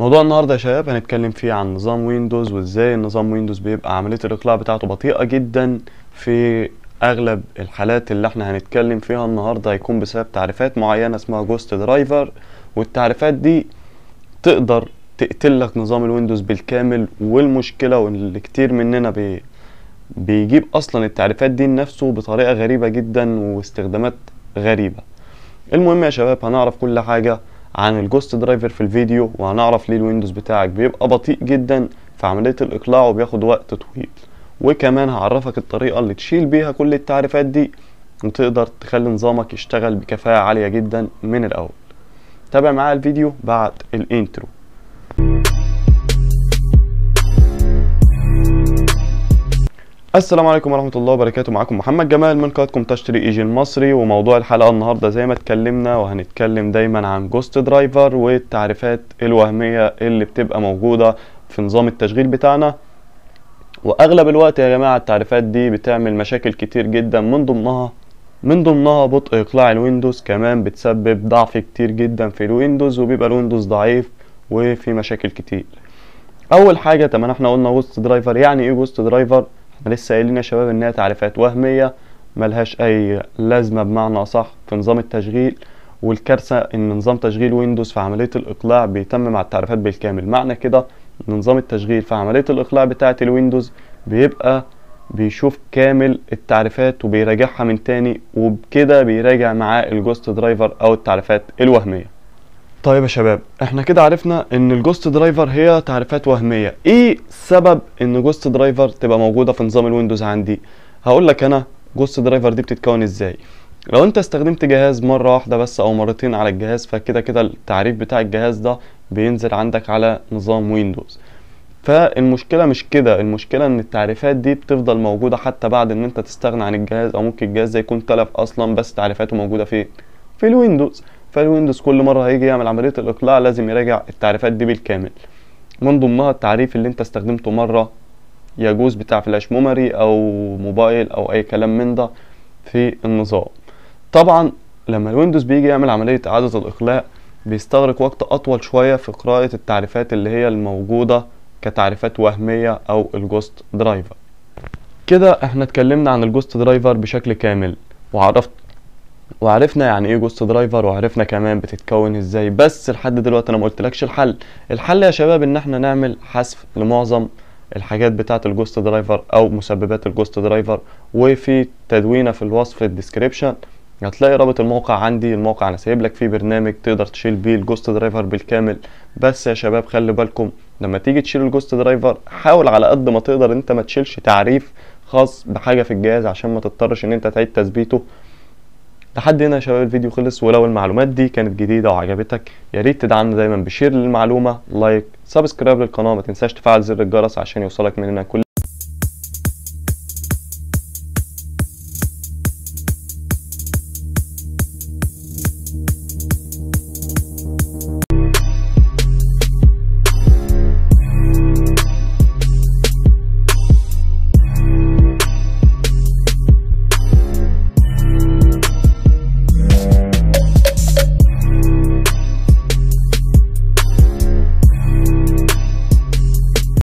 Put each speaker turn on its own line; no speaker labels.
موضوع النهارده يا شباب هنتكلم فيه عن نظام ويندوز وازاي نظام ويندوز بيبقى عمليه الاقلاع بتاعته بطيئه جدا في اغلب الحالات اللي احنا هنتكلم فيها النهارده هيكون بسبب تعريفات معينه اسمها جوست درايفر والتعريفات دي تقدر تقتل لك نظام الويندوز بالكامل والمشكله واللي كتير مننا بي بيجيب اصلا التعريفات دي لنفسه بطريقه غريبه جدا واستخدامات غريبه المهم يا شباب هنعرف كل حاجه عن الجوست درايفر في الفيديو وهنعرف ليه الويندوز بتاعك بيبقى بطيء جدا في عملية الإقلاع وبياخد وقت طويل وكمان هعرفك الطريقة اللي تشيل بيها كل التعريفات دي وتقدر تخلي نظامك يشتغل بكفاءة عالية جدا من الأول تابع معايا الفيديو بعد الانترو السلام عليكم ورحمه الله وبركاته معاكم محمد جمال من قناتكم تشتري ايجي المصري وموضوع الحلقه النهارده زي ما اتكلمنا وهنتكلم دايما عن جوست درايفر والتعريفات الوهميه اللي بتبقى موجوده في نظام التشغيل بتاعنا واغلب الوقت يا جماعه التعريفات دي بتعمل مشاكل كتير جدا من ضمنها من ضمنها بطء اقلاع الويندوز كمان بتسبب ضعف كتير جدا في الويندوز وبيبقى الويندوز ضعيف وفي مشاكل كتير اول حاجه تمام احنا قلنا جوست درايفر يعني ايه جوست درايفر احنا لسه قايلين يا شباب انها تعريفات وهميه ملهاش اي لازمه بمعنى اصح في نظام التشغيل والكارثه ان نظام تشغيل ويندوز في عمليه الاقلاع بيتم مع التعريفات بالكامل معنى كده ان نظام التشغيل في عمليه الاقلاع بتاعه الويندوز بيبقى بيشوف كامل التعريفات وبيراجعها من تاني وبكده بيراجع معاه الجوست درايفر او التعريفات الوهميه طيب يا شباب احنا كده عرفنا ان الجوست درايفر هي تعريفات وهميه ايه سبب ان جوست درايفر تبقى موجوده في نظام الويندوز عندي هقول لك انا جوست درايفر دي بتتكون ازاي لو انت استخدمت جهاز مره واحده بس او مرتين على الجهاز فكده كده التعريف بتاع الجهاز ده بينزل عندك على نظام ويندوز فالمشكله مش كده المشكله ان التعريفات دي بتفضل موجوده حتى بعد ان انت تستغنى عن الجهاز او ممكن الجهاز ده يكون تلف اصلا بس تعريفاته موجوده فين في الويندوز فالويندوز كل مرة هيجي يعمل عملية الإقلاع لازم يراجع التعريفات دي بالكامل من ضمنها التعريف اللي انت استخدمته مرة يجوز بتاع فلاش ميموري أو موبايل أو أي كلام من ده في النظام طبعا لما الويندوز بيجي يعمل عملية إعادة الإقلاع بيستغرق وقت أطول شوية في قراءة التعريفات اللي هي الموجودة كتعريفات وهمية أو الجوست درايفر كده احنا اتكلمنا عن الجوست درايفر بشكل كامل وعرفت وعرفنا يعني ايه جوست درايفر وعرفنا كمان بتتكون ازاي بس لحد دلوقتي انا ما قلتلكش الحل الحل يا شباب ان احنا نعمل حذف لمعظم الحاجات بتاعه الجوست درايفر او مسببات الجوست درايفر وفي تدوينه في الوصف الديسكريبشن هتلاقي رابط الموقع عندي الموقع انا سايب لك فيه برنامج تقدر تشيل بيه الجوست درايفر بالكامل بس يا شباب خلي بالكم لما تيجي تشيل الجوست درايفر حاول على قد ما تقدر انت ما تشيلش تعريف خاص بحاجه في الجهاز عشان ما تضطرش ان انت تعيد تثبيته لحد هنا يا شباب الفيديو خلص ولو المعلومات دي كانت جديدة وعجبتك يا ريت تدعمنا دايما بشير للمعلومة لايك سبسكرايب للقناة ما تنساش تفعل زر الجرس عشان يوصلك مننا كل